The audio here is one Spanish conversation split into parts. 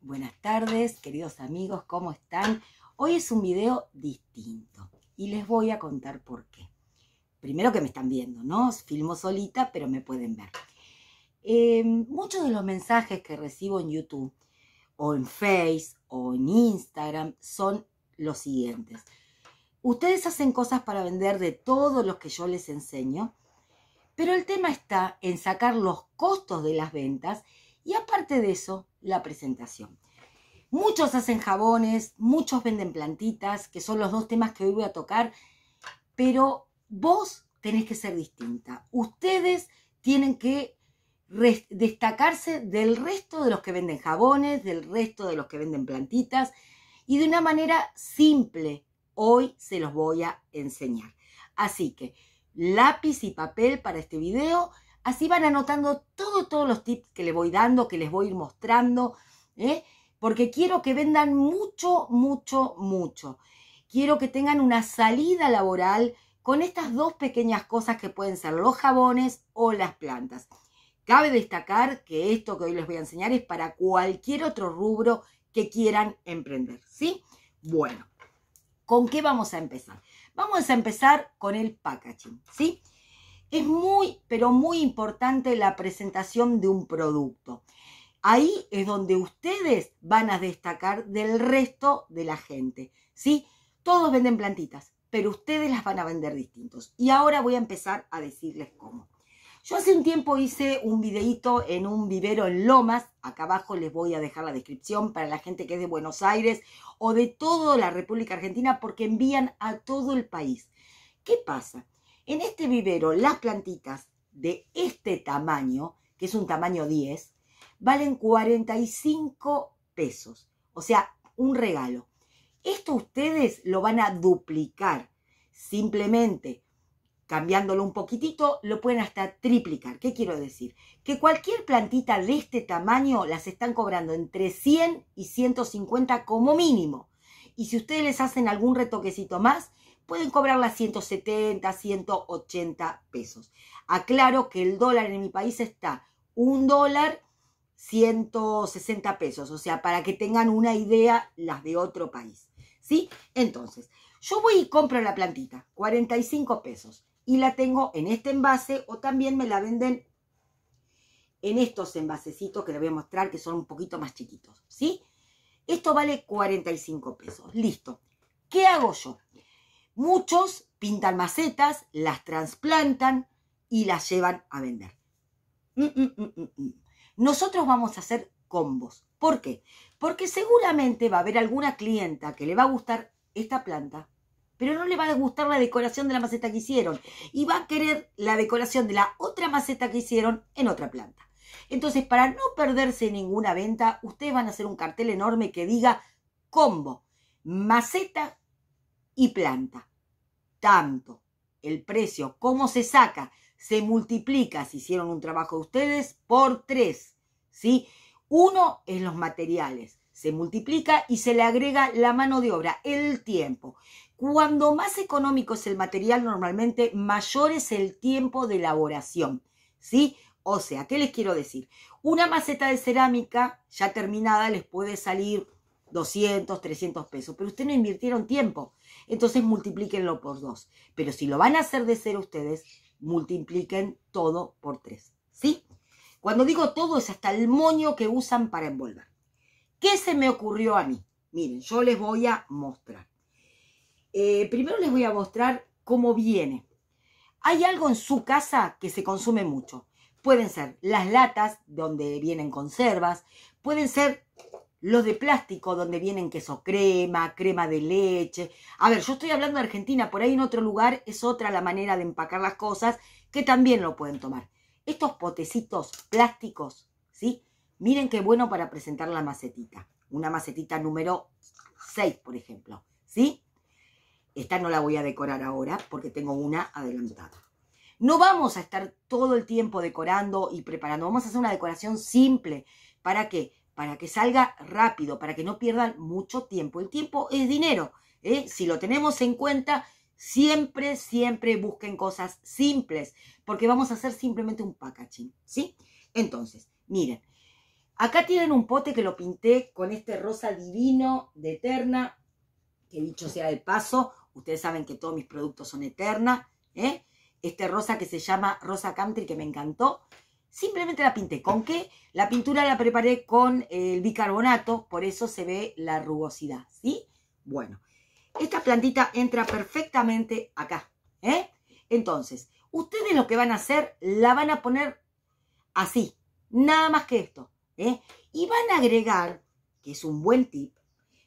Buenas tardes, queridos amigos, ¿cómo están? Hoy es un video distinto y les voy a contar por qué. Primero que me están viendo, ¿no? Filmo solita, pero me pueden ver. Em, muchos de los mensajes que recibo en YouTube o en Face o en Instagram son los siguientes. Ustedes hacen cosas para vender de todos los que yo les enseño, pero el tema está en sacar los costos de las ventas y aparte de eso, la presentación. Muchos hacen jabones, muchos venden plantitas, que son los dos temas que hoy voy a tocar, pero vos tenés que ser distinta. Ustedes tienen que destacarse del resto de los que venden jabones, del resto de los que venden plantitas, y de una manera simple, hoy se los voy a enseñar. Así que lápiz y papel para este video Así van anotando todos los tips que les voy dando, que les voy a ir mostrando, ¿eh? porque quiero que vendan mucho, mucho, mucho. Quiero que tengan una salida laboral con estas dos pequeñas cosas que pueden ser los jabones o las plantas. Cabe destacar que esto que hoy les voy a enseñar es para cualquier otro rubro que quieran emprender, ¿sí? Bueno, ¿con qué vamos a empezar? Vamos a empezar con el packaging, ¿sí? Es muy, pero muy importante la presentación de un producto. Ahí es donde ustedes van a destacar del resto de la gente, ¿sí? Todos venden plantitas, pero ustedes las van a vender distintos. Y ahora voy a empezar a decirles cómo. Yo hace un tiempo hice un videíto en un vivero en Lomas, acá abajo les voy a dejar la descripción para la gente que es de Buenos Aires o de toda la República Argentina porque envían a todo el país. ¿Qué pasa? En este vivero, las plantitas de este tamaño, que es un tamaño 10, valen 45 pesos. O sea, un regalo. Esto ustedes lo van a duplicar. Simplemente cambiándolo un poquitito, lo pueden hasta triplicar. ¿Qué quiero decir? Que cualquier plantita de este tamaño las están cobrando entre 100 y 150 como mínimo. Y si ustedes les hacen algún retoquecito más, pueden cobrarla 170, 180 pesos. Aclaro que el dólar en mi país está un dólar 160 pesos, o sea, para que tengan una idea las de otro país. ¿Sí? Entonces, yo voy y compro la plantita, 45 pesos, y la tengo en este envase o también me la venden en estos envasecitos que les voy a mostrar que son un poquito más chiquitos, ¿sí? Esto vale 45 pesos, listo. ¿Qué hago yo? Muchos pintan macetas, las trasplantan y las llevan a vender. Mm, mm, mm, Nosotros vamos a hacer combos. ¿Por qué? Porque seguramente va a haber alguna clienta que le va a gustar esta planta, pero no le va a gustar la decoración de la maceta que hicieron y va a querer la decoración de la otra maceta que hicieron en otra planta. Entonces, para no perderse ninguna venta, ustedes van a hacer un cartel enorme que diga combo, maceta y planta tanto el precio, cómo se saca, se multiplica, si hicieron un trabajo ustedes, por tres. ¿sí? Uno es los materiales, se multiplica y se le agrega la mano de obra, el tiempo. Cuando más económico es el material, normalmente mayor es el tiempo de elaboración. ¿sí? O sea, ¿qué les quiero decir? Una maceta de cerámica ya terminada les puede salir 200, 300 pesos, pero ustedes no invirtieron tiempo, entonces multiplíquenlo por dos. Pero si lo van a hacer de cero ustedes, multipliquen todo por tres, ¿sí? Cuando digo todo es hasta el moño que usan para envolver. ¿Qué se me ocurrió a mí? Miren, yo les voy a mostrar. Eh, primero les voy a mostrar cómo viene. Hay algo en su casa que se consume mucho. Pueden ser las latas donde vienen conservas, pueden ser los de plástico, donde vienen queso crema, crema de leche. A ver, yo estoy hablando de Argentina, por ahí en otro lugar es otra la manera de empacar las cosas que también lo pueden tomar. Estos potecitos plásticos, ¿sí? Miren qué bueno para presentar la macetita. Una macetita número 6, por ejemplo, ¿sí? Esta no la voy a decorar ahora porque tengo una adelantada. No vamos a estar todo el tiempo decorando y preparando. Vamos a hacer una decoración simple. ¿Para que para que salga rápido, para que no pierdan mucho tiempo. El tiempo es dinero. ¿eh? Si lo tenemos en cuenta, siempre, siempre busquen cosas simples, porque vamos a hacer simplemente un packaging, ¿sí? Entonces, miren, acá tienen un pote que lo pinté con este rosa divino de Eterna, que dicho sea de paso, ustedes saben que todos mis productos son Eterna, ¿eh? Este rosa que se llama Rosa Country, que me encantó. Simplemente la pinté. ¿Con qué? La pintura la preparé con el bicarbonato, por eso se ve la rugosidad, ¿sí? Bueno, esta plantita entra perfectamente acá, ¿eh? Entonces, ustedes lo que van a hacer, la van a poner así, nada más que esto, ¿eh? Y van a agregar, que es un buen tip,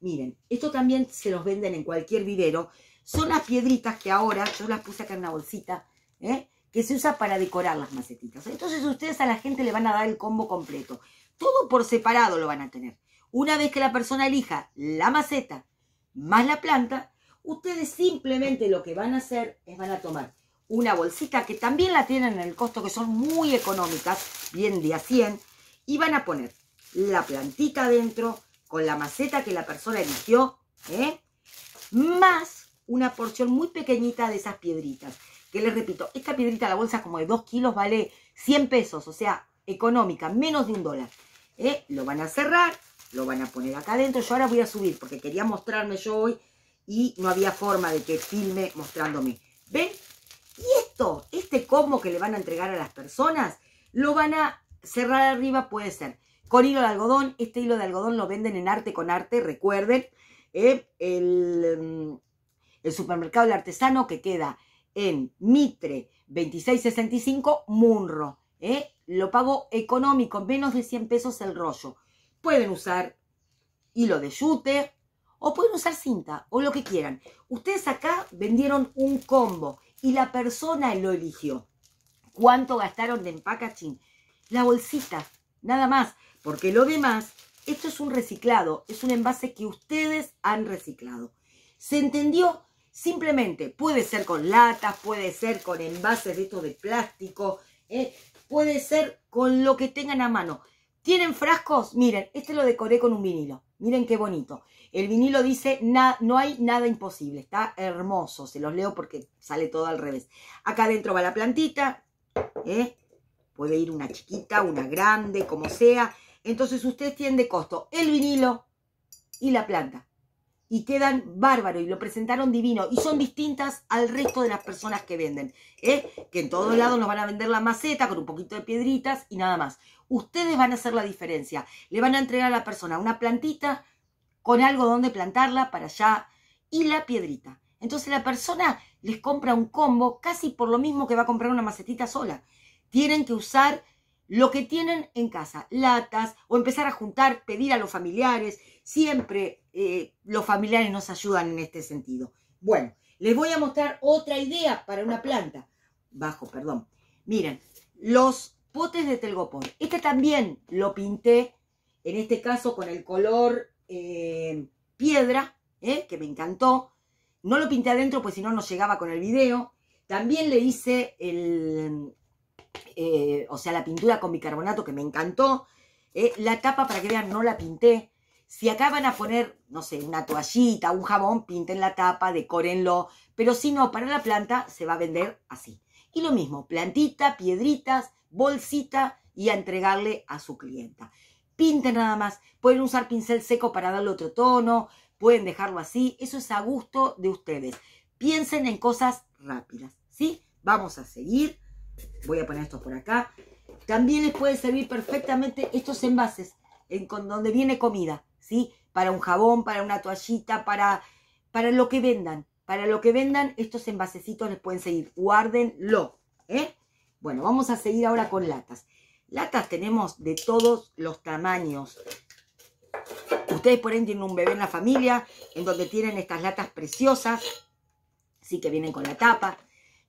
miren, esto también se los venden en cualquier vivero, son las piedritas que ahora, yo las puse acá en una bolsita, ¿eh? que se usa para decorar las macetitas. Entonces ustedes a la gente le van a dar el combo completo. Todo por separado lo van a tener. Una vez que la persona elija la maceta más la planta, ustedes simplemente lo que van a hacer es van a tomar una bolsita que también la tienen en el costo, que son muy económicas, bien de a 100, y van a poner la plantita adentro con la maceta que la persona eligió, ¿eh? más una porción muy pequeñita de esas piedritas que les repito, esta piedrita la bolsa como de 2 kilos vale 100 pesos, o sea, económica, menos de un dólar. Eh, lo van a cerrar, lo van a poner acá adentro. Yo ahora voy a subir porque quería mostrarme yo hoy y no había forma de que filme mostrándome. ¿Ven? Y esto, este combo que le van a entregar a las personas, lo van a cerrar arriba, puede ser con hilo de algodón. Este hilo de algodón lo venden en Arte con Arte, recuerden. Eh, el, mm, el, supermercado del artesano que queda en Mitre 2665 Munro. ¿eh? Lo pago económico, menos de 100 pesos el rollo. Pueden usar hilo de yute o pueden usar cinta o lo que quieran. Ustedes acá vendieron un combo y la persona lo eligió. ¿Cuánto gastaron de packaging? La bolsita, nada más, porque lo demás, esto es un reciclado, es un envase que ustedes han reciclado. ¿Se entendió? Simplemente puede ser con latas, puede ser con envases de estos de plástico, ¿eh? puede ser con lo que tengan a mano. ¿Tienen frascos? Miren, este lo decoré con un vinilo. Miren qué bonito. El vinilo dice, no hay nada imposible. Está hermoso. Se los leo porque sale todo al revés. Acá adentro va la plantita. ¿eh? Puede ir una chiquita, una grande, como sea. Entonces ustedes tienen de costo el vinilo y la planta y quedan bárbaros y lo presentaron divino y son distintas al resto de las personas que venden. ¿eh? Que en todos lados nos van a vender la maceta con un poquito de piedritas y nada más. Ustedes van a hacer la diferencia. Le van a entregar a la persona una plantita con algo donde plantarla para allá y la piedrita. Entonces la persona les compra un combo casi por lo mismo que va a comprar una macetita sola. Tienen que usar lo que tienen en casa, latas o empezar a juntar, pedir a los familiares, Siempre eh, los familiares nos ayudan en este sentido. Bueno, les voy a mostrar otra idea para una planta. Bajo, perdón. Miren, los potes de telgopor. Este también lo pinté, en este caso con el color eh, piedra, eh, que me encantó. No lo pinté adentro, pues si no, no llegaba con el video. También le hice el, o sea, la pintura con bicarbonato, que me encantó. la tapa, para que vean, no la pinté. Si acá van a poner, no sé, una toallita, un jabón, pinten la tapa, decórenlo. Pero si no, para la planta se va a vender así. Y lo mismo, plantita, piedritas, bolsita y a entregarle a su clienta. Pinten nada más. Pueden usar pincel seco para darle otro tono. Pueden dejarlo así. Eso es a gusto de ustedes. Piensen en cosas rápidas. ¿Sí? Vamos a seguir. Voy a poner estos por acá. También les puede servir perfectamente estos envases en, con, donde viene comida. ¿sí? Para un jabón, para una toallita, para, para lo que vendan. Para lo que vendan, estos envasecitos les pueden seguir. Guárdenlo, ¿eh? Bueno, vamos a seguir ahora con latas. Latas tenemos de todos los tamaños. Ustedes por ahí tienen un bebé en la familia, en donde tienen estas latas preciosas, sí que vienen con la tapa.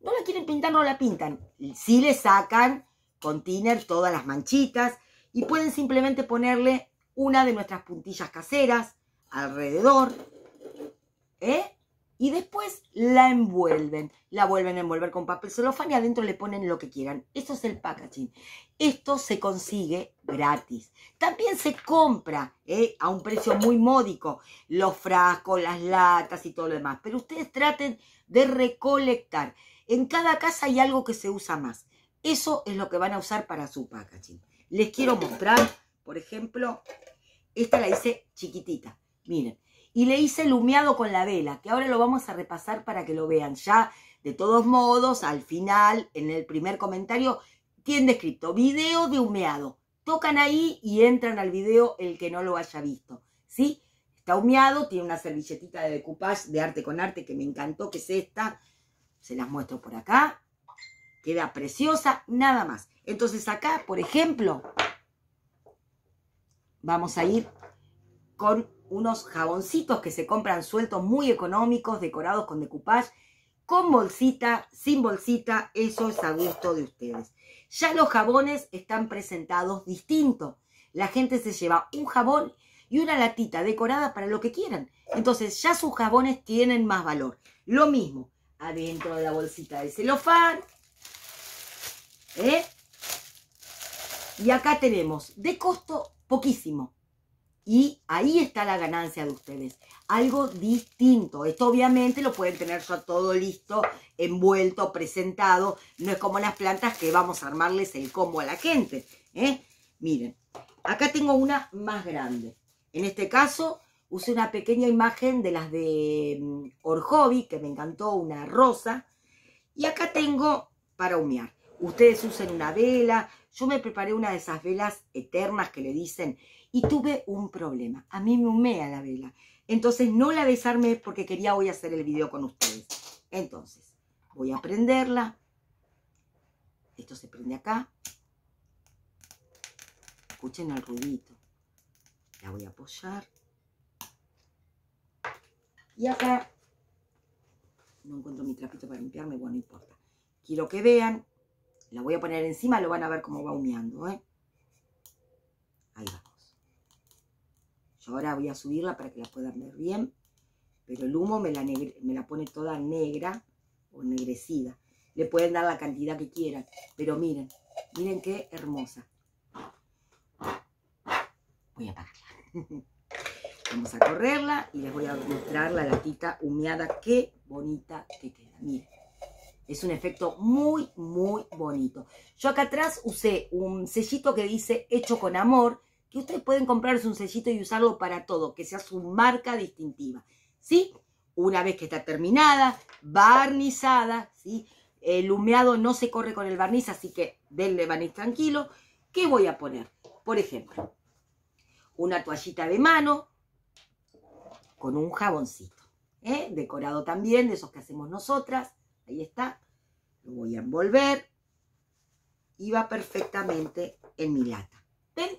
No la quieren pintar, no la pintan. Sí le sacan con tiner todas las manchitas y pueden simplemente ponerle una de nuestras puntillas caseras alrededor, ¿eh? Y después la envuelven. La vuelven a envolver con papel celofán y adentro le ponen lo que quieran. Eso es el packaging. Esto se consigue gratis. También se compra ¿eh? a un precio muy módico los frascos, las latas y todo lo demás. Pero ustedes traten de recolectar. En cada casa hay algo que se usa más. Eso es lo que van a usar para su packaging. Les quiero mostrar por ejemplo, esta la hice chiquitita, miren. Y le hice el humeado con la vela, que ahora lo vamos a repasar para que lo vean. Ya, de todos modos, al final, en el primer comentario, tiene escrito video de humeado. Tocan ahí y entran al video el que no lo haya visto, ¿sí? Está humeado, tiene una servilletita de decoupage de arte con arte que me encantó, que es esta. Se las muestro por acá. Queda preciosa, nada más. Entonces acá, por ejemplo, vamos a ir con unos jaboncitos que se compran sueltos, muy económicos, decorados con decoupage, con bolsita, sin bolsita, eso es a gusto de ustedes. Ya los jabones están presentados distintos. La gente se lleva un jabón y una latita decorada para lo que quieran. Entonces ya sus jabones tienen más valor. Lo mismo, adentro de la bolsita de celofán. ¿eh? Y acá tenemos de costo poquísimo. Y ahí está la ganancia de ustedes. Algo distinto. Esto obviamente lo pueden tener ya todo listo, envuelto, presentado. No es como las plantas que vamos a armarles el combo a la gente. ¿eh? Miren, acá tengo una más grande. En este caso usé una pequeña imagen de las de mm, Orjovi, que me encantó, una rosa. Y acá tengo para humear. Ustedes usen una vela, yo me preparé una de esas velas eternas que le dicen y tuve un problema. A mí me humea la vela. Entonces no la desarmé porque quería hoy hacer el video con ustedes. Entonces, voy a prenderla. Esto se prende acá. Escuchen el ruidito. La voy a apoyar. Y acá no encuentro mi trapito para limpiarme, bueno, no importa. Quiero que vean la voy a poner encima, lo van a ver cómo va humeando, ¿eh? Ahí vamos. Yo ahora voy a subirla para que la puedan ver bien, pero el humo me la, me la pone toda negra o ennegrecida. Le pueden dar la cantidad que quieran, pero miren, miren qué hermosa. Voy a apagarla. Vamos a correrla y les voy a mostrar la latita humeada. Qué bonita que queda. Miren. Es un efecto muy, muy bonito. Yo acá atrás usé un sellito que dice hecho con amor, que ustedes pueden comprarse un sellito y usarlo para todo, que sea su marca distintiva. ¿Sí? Una vez que está terminada, barnizada, ¿sí? El humeado no se corre con el barniz, así que denle barniz tranquilo. ¿Qué voy a poner? Por ejemplo, una toallita de mano con un jaboncito, ¿eh? decorado también de esos que hacemos nosotras Ahí está. Lo voy a envolver. Y va perfectamente en mi lata. ¿Ven?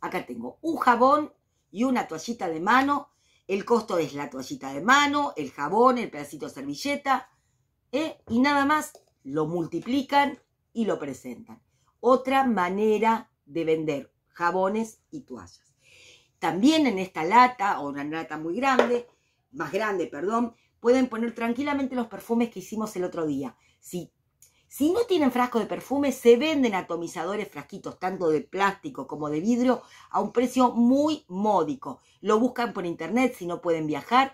Acá tengo un jabón y una toallita de mano. El costo es la toallita de mano, el jabón, el pedacito de servilleta. ¿eh? Y nada más lo multiplican y lo presentan. Otra manera de vender jabones y toallas. También en esta lata, o una lata muy grande, más grande, perdón, pueden poner tranquilamente los perfumes que hicimos el otro día. Si, si no tienen frasco de perfume, se venden atomizadores, frasquitos, tanto de plástico como de vidrio, a un precio muy módico. Lo buscan por internet si no pueden viajar,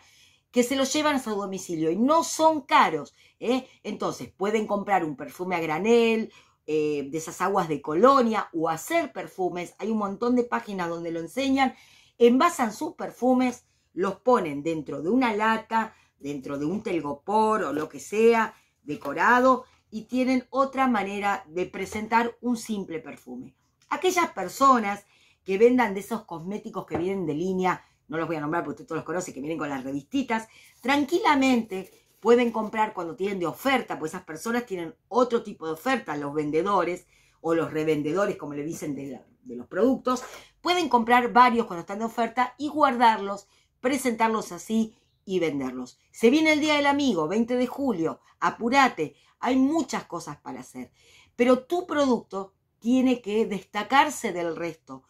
que se los llevan a su domicilio y no son caros. ¿eh? Entonces, pueden comprar un perfume a granel, eh, de esas aguas de colonia o hacer perfumes. Hay un montón de páginas donde lo enseñan. Envasan sus perfumes, los ponen dentro de una lata, dentro de un telgopor o lo que sea, decorado, y tienen otra manera de presentar un simple perfume. Aquellas personas que vendan de esos cosméticos que vienen de línea, no los voy a nombrar porque usted todos los conoce, que vienen con las revistitas, tranquilamente pueden comprar cuando tienen de oferta, pues esas personas tienen otro tipo de oferta, los vendedores o los revendedores, como le dicen, de los productos, pueden comprar varios cuando están de oferta y guardarlos, presentarlos así y venderlos. Se viene el Día del Amigo, 20 de julio, apúrate, hay muchas cosas para hacer, pero tu producto tiene que destacarse del resto.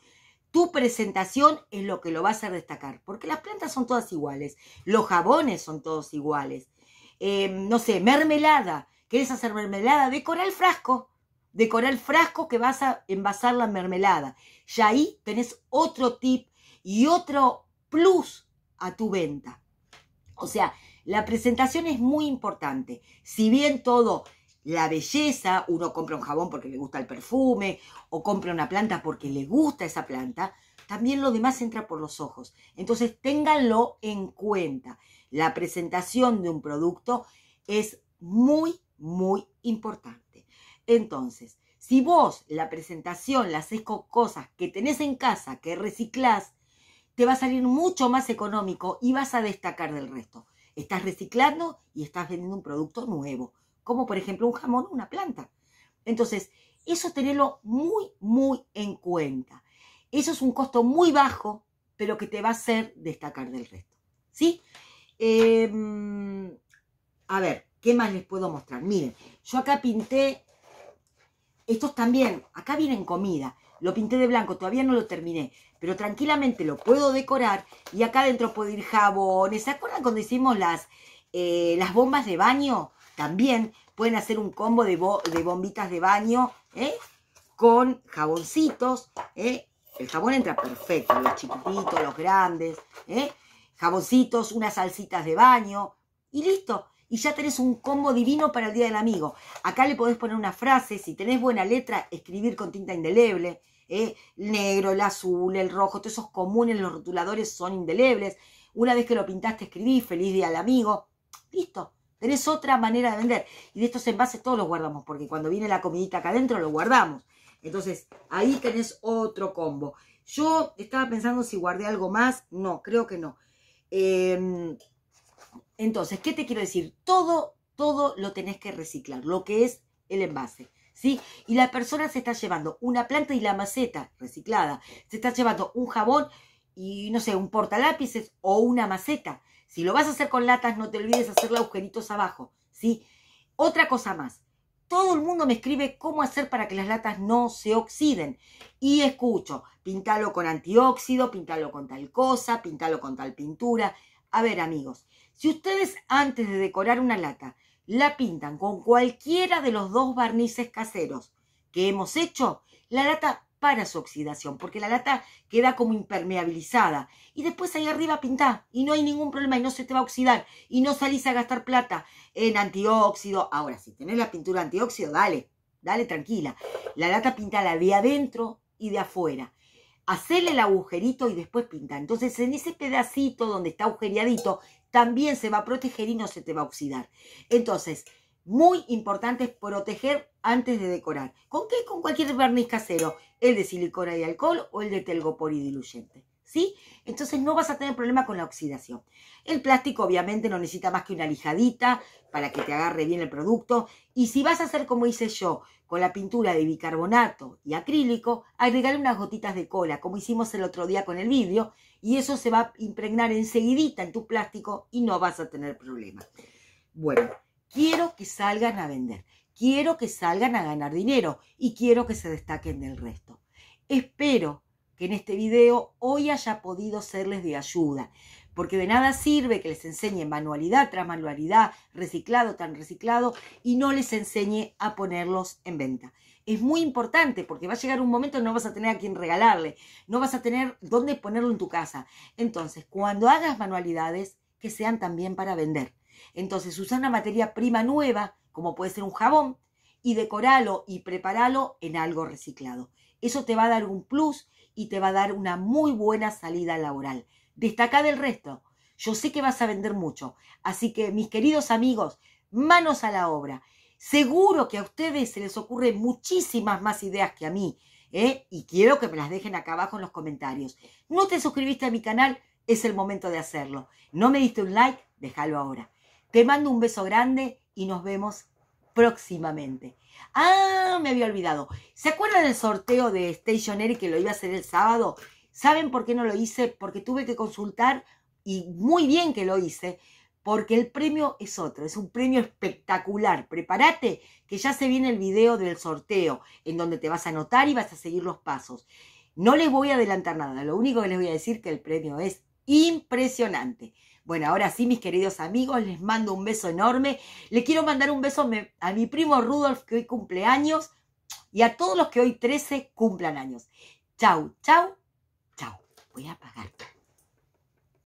Tu presentación es lo que lo vas a destacar, porque las plantas son todas iguales, los jabones son todos iguales. Em, no sé, mermelada, ¿querés hacer mermelada? Decora el frasco, decora el frasco que vas a envasar la mermelada. Ya ahí tenés otro tip y otro plus a tu venta. O sea, la presentación es muy importante. Si bien todo, la belleza, uno compra un jabón porque le gusta el perfume, o compra una planta porque le gusta esa planta, también lo demás entra por los ojos. Entonces, ténganlo en cuenta. La presentación de un producto es muy, muy importante. Entonces, si vos la presentación las haces cosas que tenés en casa, que reciclás, te va a salir mucho más económico y vas a destacar del resto. Estás reciclando y estás vendiendo un producto nuevo, como por ejemplo un jamón o una planta. Entonces, eso tenerlo muy, muy en cuenta. Eso es un costo muy bajo, pero que te va a hacer destacar del resto. ¿Sí? Em, a ver, ¿qué más les puedo mostrar? Miren, yo acá pinté, estos también, acá vienen comida, lo pinté de blanco, todavía no lo terminé, pero tranquilamente lo puedo decorar y acá adentro puedo ir jabones. ¿Se acuerdan cuando hicimos las, eh, las bombas de baño? También pueden hacer un combo de, de bombitas de baño ¿eh? con jaboncitos. ¿eh? El jabón entra perfecto, los chiquititos, los grandes. Jaboncitos, unas salsitas de baño y listo. Y ya tenés un combo divino para el Día del Amigo. Acá le podés poner una frase, si tenés buena letra, escribir con tinta indeleble. ¿eh? el negro, el azul, el rojo, todos esos comunes, los rotuladores son indelebles. Una vez que lo pintaste, escribí feliz día al amigo. Listo, tenés otra manera de vender. Y de estos envases todos los guardamos, porque cuando viene la comidita acá adentro lo guardamos. Entonces, ahí tenés otro combo. Yo estaba pensando si guardé algo más. No, creo que no. Em, entonces, ¿qué te quiero decir? Todo, todo lo tenés que reciclar, lo que es el envase. Y la persona se está llevando una planta y la maceta reciclada, se está llevando un jabón y, no sé, un portalápices o una maceta. Si lo vas a hacer con latas, no te olvides hacerle agujeritos abajo, ¿sí? Otra cosa más. Todo el mundo me escribe cómo hacer para que las latas no se oxiden. Y escucho, pintalo con antióxido, pintalo con tal cosa, pintalo con tal pintura. A ver, amigos, si ustedes antes de decorar una lata la pintan con cualquiera de los dos barnices caseros que hemos hecho, la lata para su oxidación, porque la lata queda como impermeabilizada. Y después ahí arriba pintá y no hay ningún problema y no se te va a oxidar y no salís a gastar plata en antióxido. Ahora, si tenés la pintura antióxido, dale, dale tranquila. La lata pintala de adentro y de afuera. Hacele el agujerito y después pintar Entonces, en ese pedacito donde está agujereadito, también se va a proteger y no se te va a oxidar. Entonces, muy importante es proteger antes de decorar. ¿Con qué? Con cualquier barniz casero, el de silicona y alcohol o el de y diluyente. ¿sí? Entonces no vas a tener problema con la oxidación. El plástico obviamente no necesita más que una lijadita para que te agarre bien el producto. Y si vas a hacer como hice yo, con la pintura de bicarbonato y acrílico, agregar unas gotitas de cola, como hicimos el otro día con el vidrio, y eso se va a impregnar enseguidita en tu plástico y no vas a tener problema. Bueno, quiero que salgan a vender, quiero que salgan a ganar dinero y quiero que se destaquen del resto. Espero que en este video hoy haya podido serles de ayuda. Porque de nada sirve que les enseñe manualidad tras manualidad, reciclado tan reciclado, y no les enseñe a ponerlos en venta. Es muy importante porque va a llegar un momento no vas a tener a quien regalarle, no vas a tener dónde ponerlo en tu casa. Entonces, cuando hagas manualidades, que sean también para vender. Entonces, usa una materia prima nueva, como puede ser un jabón, y decóralo y preparalo en algo reciclado. Eso te va a dar un plus y te va a dar una muy buena salida laboral. Destaca del resto. Yo sé que vas a vender mucho. Así que, mis queridos amigos, manos a la obra. Seguro que a ustedes se les ocurren muchísimas más ideas que a mí. ¿eh? Y quiero que me las dejen acá abajo en los comentarios. ¿No te suscribiste a mi canal? Es el momento de hacerlo. ¿No me diste un like? Déjalo ahora. Te mando un beso grande y nos vemos próximamente. Ah, me había olvidado. ¿Se acuerdan del sorteo de Stationery que lo iba a hacer el sábado? ¿Saben por qué no lo hice? Porque tuve que consultar y muy bien que lo hice, porque el premio es otro, es un premio espectacular. Prepárate, que ya se viene el video del sorteo, en donde te vas a anotar y vas a seguir los pasos. No les voy a adelantar nada, lo único que les voy a decir es que el premio es impresionante. Bueno, ahora sí, mis queridos amigos, les mando un beso enorme. Le quiero mandar un beso a mi primo Rudolf, que hoy cumple años, y a todos los que hoy 13 cumplan años. Chau, chau, chau. Voy a apagar.